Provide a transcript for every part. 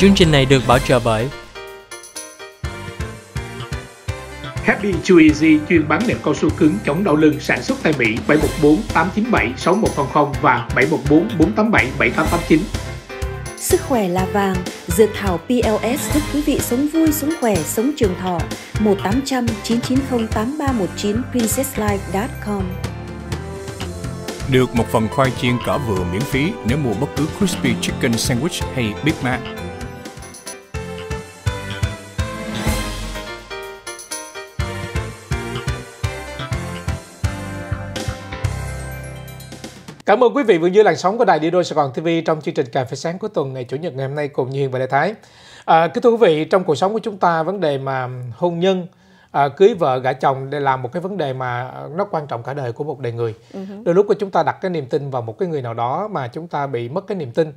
Chương trình này được bảo trợ bởi Happy Chewy chuyên bán nệm cao su cứng chống đau lưng sản xuất tại Mỹ 714 897 6100 và 714 487 7889. Sức khỏe là vàng, dược thảo PLS giúp quý vị sống vui, sống khỏe, sống trường thọ. 1800 990 8319 princesslife.com Được một phần khoai chiên cỡ vừa miễn phí nếu mua bất cứ crispy chicken sandwich hay Big Mac. Cảm ơn quý vị vừa dưới làn sóng của Đài Đi Đôi Sài Gòn TV trong chương trình Cà phê sáng cuối tuần ngày Chủ nhật ngày hôm nay cùng nhiên và đại Thái. À, kính thưa quý vị, trong cuộc sống của chúng ta vấn đề mà hôn nhân, à, cưới vợ gả chồng là một cái vấn đề mà nó quan trọng cả đời của một đời người. Ừ Đôi lúc của chúng ta đặt cái niềm tin vào một cái người nào đó mà chúng ta bị mất cái niềm tin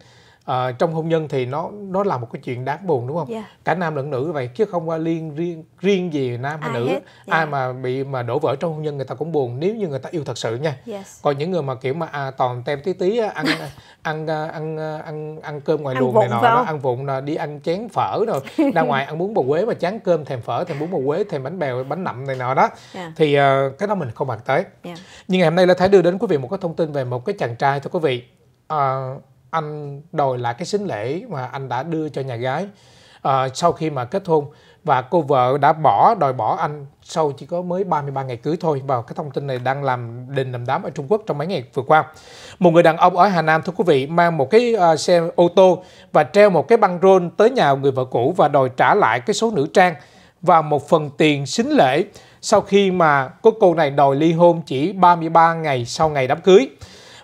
à, trong hôn nhân thì nó nó là một cái chuyện đáng buồn đúng không yeah. Dạ. cả nam lẫn nữ vậy chứ không qua liên riêng riêng gì nam hay ai nữ yeah. Dạ. ai mà bị mà đổ vỡ trong hôn nhân người ta cũng buồn nếu như người ta yêu thật sự nha yes. còn những người mà kiểu mà à, toàn tem tí tí ăn ăn à, ăn à, ăn ăn cơm ngoài ăn luồng này nọ đó, ăn vụng đi ăn chén phở rồi ra ngoài ăn bún bò quế mà chán cơm thèm phở thèm bún bò quế thèm bánh bèo bánh nậm này nọ đó yeah. Dạ. thì uh, cái đó mình không bàn tới yeah. nhưng ngày hôm nay là thái đưa đến quý vị một cái thông tin về một cái chàng trai thưa quý vị uh, anh đòi lại cái sính lễ mà anh đã đưa cho nhà gái à, sau khi mà kết hôn và cô vợ đã bỏ đòi bỏ anh sau chỉ có mới 33 ngày cưới thôi và cái thông tin này đang làm đình làm đám ở Trung Quốc trong mấy ngày vừa qua. Một người đàn ông ở Hà Nam thưa quý vị mang một cái uh, xe ô tô và treo một cái băng rôn tới nhà người vợ cũ và đòi trả lại cái số nữ trang và một phần tiền xính lễ sau khi mà cô cô này đòi ly hôn chỉ 33 ngày sau ngày đám cưới.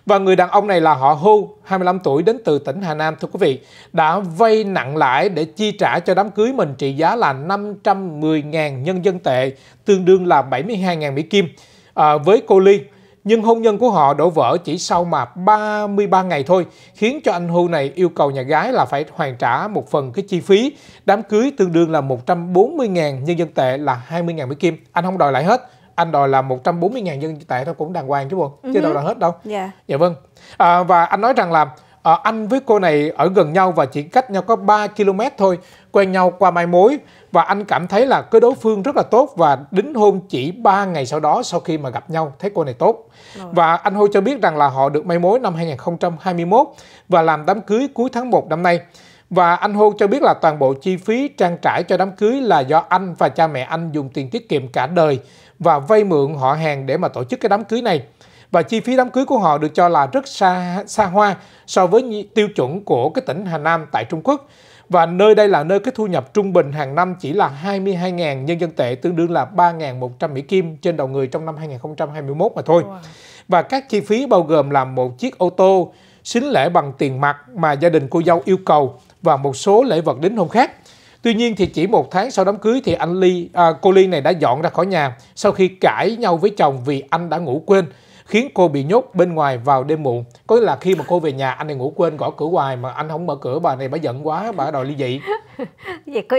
Và người đàn ông này là họ Hu, 25 tuổi đến từ tỉnh Hà Nam thưa quý vị, đã vay nặng lãi để chi trả cho đám cưới mình trị giá là 510.000 nhân dân tệ, tương đương là 72.000 Mỹ Kim à, với cô Liên. Nhưng hôn nhân của họ đổ vỡ chỉ sau mà 33 ngày thôi, khiến cho anh Hu này yêu cầu nhà gái là phải hoàn trả một phần cái chi phí. Đám cưới tương đương là 140.000 nhân dân tệ là 20.000 Mỹ Kim. Anh không đòi lại hết, anh đòi là 140.000 dân tệ thôi cũng đàng hoàng chứ bộ uh-huh. chứ ừ đâu là hết đâu yeah. Dạ. dạ vâng à, và anh nói rằng là à, anh với cô này ở gần nhau và chỉ cách nhau có 3 km thôi quen nhau qua mai mối và anh cảm thấy là cái đối phương rất là tốt và đính hôn chỉ 3 ngày sau đó sau khi mà gặp nhau thấy cô này tốt Rồi. và anh Hôi cho biết rằng là họ được mai mối năm 2021 và làm đám cưới cuối tháng 1 năm nay và anh Hôn cho biết là toàn bộ chi phí trang trải cho đám cưới là do anh và cha mẹ anh dùng tiền tiết kiệm cả đời và vay mượn họ hàng để mà tổ chức cái đám cưới này. Và chi phí đám cưới của họ được cho là rất xa, xa hoa so với tiêu chuẩn của cái tỉnh Hà Nam tại Trung Quốc. Và nơi đây là nơi cái thu nhập trung bình hàng năm chỉ là 22.000 nhân dân tệ tương đương là 3.100 Mỹ Kim trên đầu người trong năm 2021 mà thôi. Và các chi phí bao gồm là một chiếc ô tô, xính lễ bằng tiền mặt mà gia đình cô dâu yêu cầu và một số lễ vật đính hôn khác. Tuy nhiên thì chỉ một tháng sau đám cưới thì anh Ly, à, cô Ly này đã dọn ra khỏi nhà sau khi cãi nhau với chồng vì anh đã ngủ quên khiến cô bị nhốt bên ngoài vào đêm muộn có nghĩa là khi mà cô về nhà anh này ngủ quên gõ cửa hoài mà anh không mở cửa bà này bà giận quá bà đòi ly dị vậy có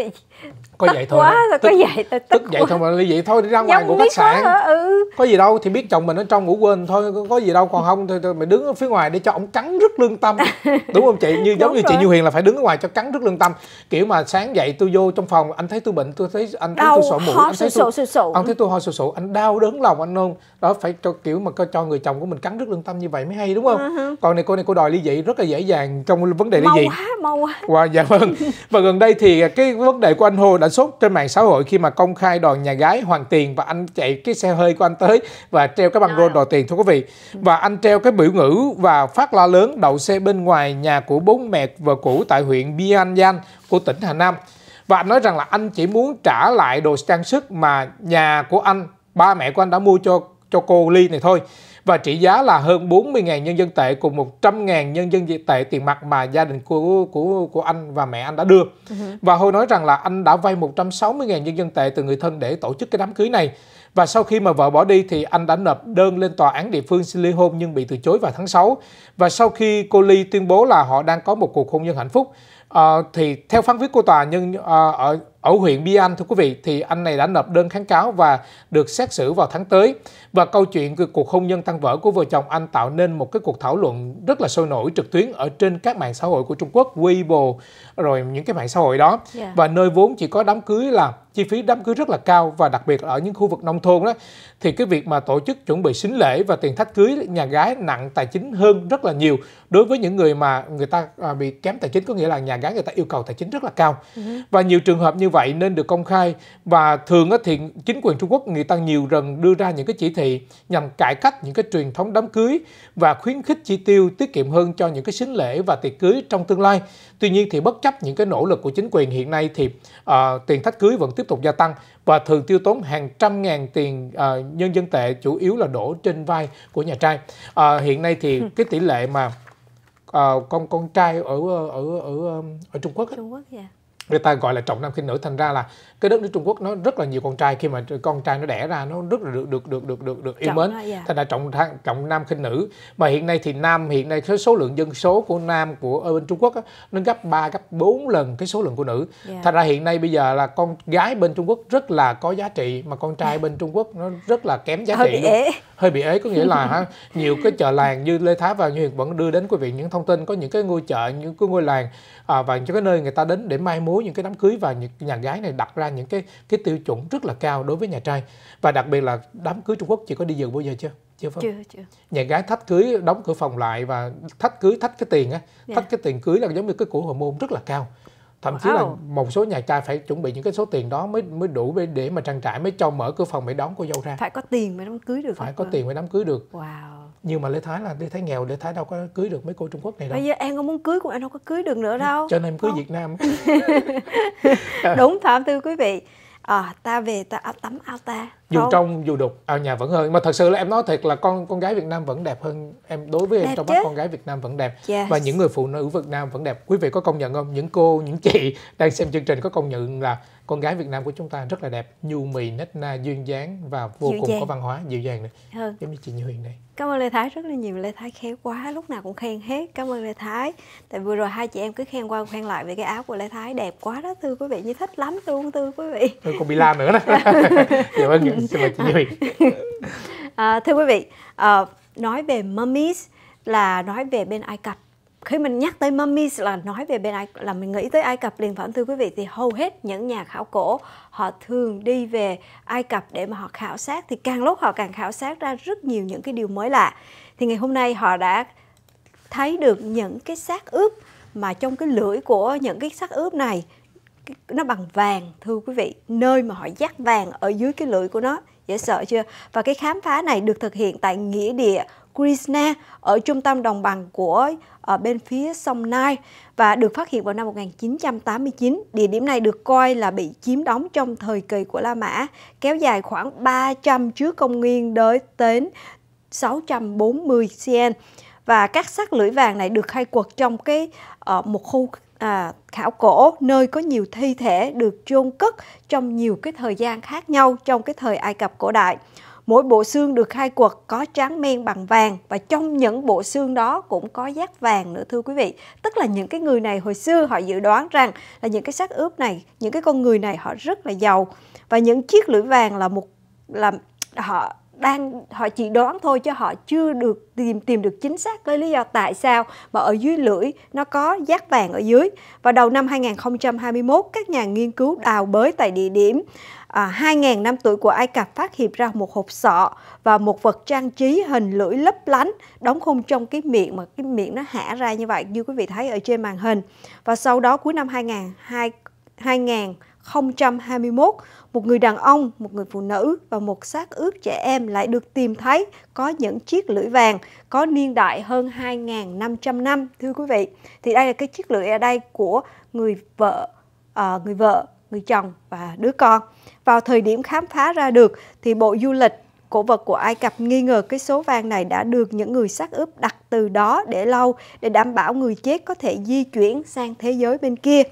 có vậy thôi quá tức, có vậy tức, tức vậy thôi mà ly dị thôi đi ra ngoài Giống ngủ khách sạn ừ có gì đâu thì biết chồng mình ở trong ngủ quên thôi có gì đâu còn không thì thôi mình đứng ở phía ngoài để cho ông cắn rất lương tâm đúng không chị như giống đúng như rồi. chị như Hiền là phải đứng ở ngoài cho cắn rất lương tâm kiểu mà sáng dậy tôi vô trong phòng anh thấy tôi bệnh tôi thấy anh thấy tôi sổ mũi anh thấy tôi sổ, sổ. anh thấy tôi ho sổ sổ anh đau đớn lòng anh không đó phải cho kiểu mà cho người chồng của mình cắn rất lương tâm như vậy mới hay đúng không uh-huh. còn này cô này cô đòi ly dị rất là dễ dàng trong vấn đề ly dị mau quá mau quá dạ vâng và gần đây thì cái vấn đề của anh hồ đã sốt trên mạng xã hội khi mà công khai đòi nhà gái hoàn tiền và anh chạy cái xe hơi của anh anh tới và treo cái băng rôn đòi tiền thưa quý vị và anh treo cái biểu ngữ và phát la lớn đậu xe bên ngoài nhà của bố mẹ vợ cũ tại huyện Bianyan của tỉnh Hà Nam và anh nói rằng là anh chỉ muốn trả lại đồ trang sức mà nhà của anh ba mẹ của anh đã mua cho cho cô Ly này thôi và trị giá là hơn 40.000 nhân dân tệ cùng 100.000 nhân dân tệ tiền mặt mà gia đình của của của anh và mẹ anh đã đưa. Ừ và Hôi nói rằng là anh đã vay 160.000 nhân dân tệ từ người thân để tổ chức cái đám cưới này và sau khi mà vợ bỏ đi thì anh đã nộp đơn lên tòa án địa phương xin ly hôn nhưng bị từ chối vào tháng 6. Và sau khi cô Ly tuyên bố là họ đang có một cuộc hôn nhân hạnh phúc à, thì theo phán quyết của tòa nhưng à, ờ, ở ở huyện Bi An thưa quý vị thì anh này đã nộp đơn kháng cáo và được xét xử vào tháng tới và câu chuyện của cuộc hôn nhân tan vỡ của vợ chồng anh tạo nên một cái cuộc thảo luận rất là sôi nổi trực tuyến ở trên các mạng xã hội của Trung Quốc Weibo rồi những cái mạng xã hội đó yeah. Dạ. và nơi vốn chỉ có đám cưới là chi phí đám cưới rất là cao và đặc biệt ở những khu vực nông thôn đó thì cái việc mà tổ chức chuẩn bị sính lễ và tiền thách cưới nhà gái nặng tài chính hơn rất là nhiều đối với những người mà người ta à, bị kém tài chính có nghĩa là nhà gái người ta yêu cầu tài chính rất là cao ừ và nhiều trường hợp như vậy nên được công khai và thường thì chính quyền Trung Quốc người ta nhiều lần đưa ra những cái chỉ thị nhằm cải cách những cái truyền thống đám cưới và khuyến khích chi tiêu tiết kiệm hơn cho những cái sính lễ và tiệc cưới trong tương lai Tuy nhiên thì bất chấp những cái nỗ lực của chính quyền hiện nay thì uh, tiền thách cưới vẫn tiếp tục gia tăng và thường tiêu tốn hàng trăm ngàn tiền uh, nhân dân tệ chủ yếu là đổ trên vai của nhà trai. Uh, hiện nay thì cái tỷ lệ mà uh, con con trai ở ở ở ở, ở Trung Quốc ấy, Trung Quốc yeah. Dạ người ta gọi là trọng nam khinh nữ thành ra là cái đất nước Trung Quốc nó rất là nhiều con trai khi mà con trai nó đẻ ra nó rất là được được được được được, được yêu mến dạ. thành ra trọng trọng nam khinh nữ mà hiện nay thì nam hiện nay cái số lượng dân số của nam của ở bên Trung Quốc đó, nó gấp 3 gấp 4 lần cái số lượng của nữ yeah. Dạ. thành ra hiện nay bây giờ là con gái bên Trung Quốc rất là có giá trị mà con trai bên Trung Quốc nó rất là kém giá trị luôn hơi bị ế có nghĩa là ha, nhiều cái chợ làng như Lê Thái và Như Hiền vẫn đưa đến quý vị những thông tin có những cái ngôi chợ những cái ngôi làng à, và những cái nơi người ta đến để mai mối những cái đám cưới và những nhà gái này đặt ra những cái cái tiêu chuẩn rất là cao đối với nhà trai và đặc biệt là đám cưới Trung Quốc chị có đi dự bao giờ chưa? chưa chưa chưa nhà gái thách cưới đóng cửa phòng lại và thách cưới thách cái tiền á yeah. Dạ. thách cái tiền cưới là giống như cái của hồi môn rất là cao thậm chí là một số nhà trai phải chuẩn bị những cái số tiền đó mới mới đủ để mà trang trải mới cho mở cửa phòng để đón cô dâu ra phải có tiền mới đám cưới được phải có tiền mới đám cưới được wow nhưng mà lê thái là lê thái nghèo lê thái đâu có cưới được mấy cô trung quốc này đâu bây giờ em không muốn cưới của em đâu có cưới được nữa đâu cho nên em cưới không. việt nam đúng thảm thưa quý vị à, ta về ta áo tắm áo ta dù Không. trong dù đục ao nhà vẫn hơn mà thật sự là em nói thật là con con gái Việt Nam vẫn đẹp hơn em đối với em đẹp trong mắt con gái Việt Nam vẫn đẹp yes. và những người phụ nữ Việt Nam vẫn đẹp quý vị có công nhận không những cô những chị đang xem chương trình có công nhận là con gái Việt Nam của chúng ta rất là đẹp nhu mì nết na duyên dáng và vô dịu cùng dàng. có văn hóa dịu dàng nữa. ừ. giống như chị Như Huyền đây cảm ơn Lê Thái rất là nhiều Lê Thái khéo quá lúc nào cũng khen hết cảm ơn Lê Thái tại vừa rồi hai chị em cứ khen qua khen lại về cái áo của Lê Thái đẹp quá đó thưa quý vị như thích lắm luôn thưa quý vị tôi còn bị la nữa đó cảm ơn dạ vâng, xin mời chị Như Huyền à, thưa quý vị à, nói về mummies là nói về bên Ai Cập khi mình nhắc tới mummies là nói về bên Ai là mình nghĩ tới Ai Cập liền phải thưa quý vị thì hầu hết những nhà khảo cổ họ thường đi về Ai Cập để mà họ khảo sát thì càng lúc họ càng khảo sát ra rất nhiều những cái điều mới lạ thì ngày hôm nay họ đã thấy được những cái xác ướp mà trong cái lưỡi của những cái xác ướp này nó bằng vàng thưa quý vị nơi mà họ dắt vàng ở dưới cái lưỡi của nó dễ sợ chưa và cái khám phá này được thực hiện tại nghĩa địa Krishna ở trung tâm đồng bằng của ở ờ, bên phía sông Nile và được phát hiện vào năm 1989. Địa điểm này được coi là bị chiếm đóng trong thời kỳ của La Mã, kéo dài khoảng 300 trước công nguyên đến đến 640 CN. Và các xác lưỡi vàng này được khai quật trong cái uh, một khu à, khảo cổ nơi có nhiều thi thể được chôn cất trong nhiều cái thời gian khác nhau trong cái thời Ai Cập cổ đại. Mỗi bộ xương được khai quật có tráng men bằng vàng và trong những bộ xương đó cũng có giác vàng nữa thưa quý vị. Tức là những cái người này hồi xưa họ dự đoán rằng là những cái xác ướp này, những cái con người này họ rất là giàu và những chiếc lưỡi vàng là một là họ đang họ chỉ đoán thôi chứ họ chưa được tìm tìm được chính xác cái lý do tại sao mà ở dưới lưỡi nó có giác vàng ở dưới. và đầu năm 2021, các nhà nghiên cứu đào bới tại địa điểm à, 2.000 năm tuổi của Ai Cập phát hiện ra một hộp sọ và một vật trang trí hình lưỡi lấp lánh đóng khung trong cái miệng mà cái miệng nó hả ra như vậy như quý vị thấy ở trên màn hình. Và sau đó cuối năm 2000 2000 2021, một người đàn ông, một người phụ nữ và một xác ướp trẻ em lại được tìm thấy có những chiếc lưỡi vàng có niên đại hơn 2.500 năm. Thưa quý vị, thì đây là cái chiếc lưỡi ở đây của người vợ, à, người vợ, người chồng và đứa con. Vào thời điểm khám phá ra được thì Bộ Du lịch cổ vật của Ai Cập nghi ngờ cái số vàng này đã được những người xác ướp đặt từ đó để lâu để đảm bảo người chết có thể di chuyển sang thế giới bên kia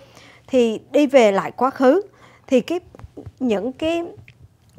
thì đi về lại quá khứ thì cái những cái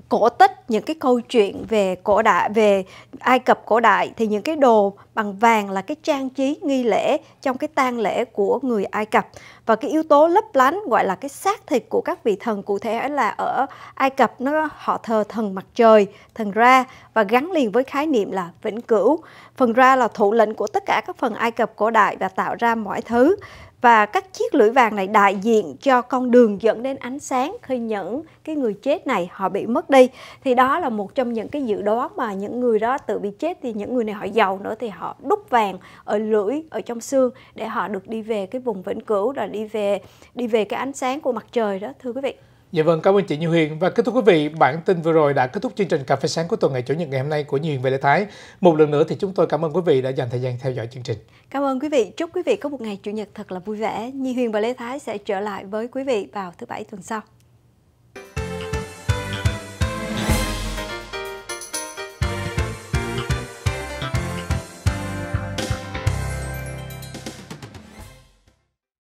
cổ tích những cái câu chuyện về cổ đại về Ai Cập cổ đại thì những cái đồ bằng vàng là cái trang trí nghi lễ trong cái tang lễ của người Ai Cập và cái yếu tố lấp lánh gọi là cái xác thịt của các vị thần cụ thể là ở Ai Cập nó họ thờ thần mặt trời thần Ra và gắn liền với khái niệm là vĩnh cửu phần Ra là thủ lĩnh của tất cả các phần Ai Cập cổ đại và tạo ra mọi thứ và các chiếc lưỡi vàng này đại diện cho con đường dẫn đến ánh sáng khi những cái người chết này họ bị mất đi thì đó là một trong những cái dự đoán mà những người đó tự bị chết thì những người này họ giàu nữa thì họ đúc vàng ở lưỡi ở trong xương để họ được đi về cái vùng vĩnh cửu là đi về đi về cái ánh sáng của mặt trời đó thưa quý vị Dạ vâng, cảm ơn chị Như Huyền. Và kết thúc quý vị, bản tin vừa rồi đã kết thúc chương trình Cà phê sáng của tuần ngày Chủ nhật ngày hôm nay của Như Huyền về Lê Thái. Một lần nữa thì chúng tôi cảm ơn quý vị đã dành thời gian theo dõi chương trình. Cảm ơn quý vị. Chúc quý vị có một ngày Chủ nhật thật là vui vẻ. Như Huyền và Lê Thái sẽ trở lại với quý vị vào thứ Bảy tuần sau.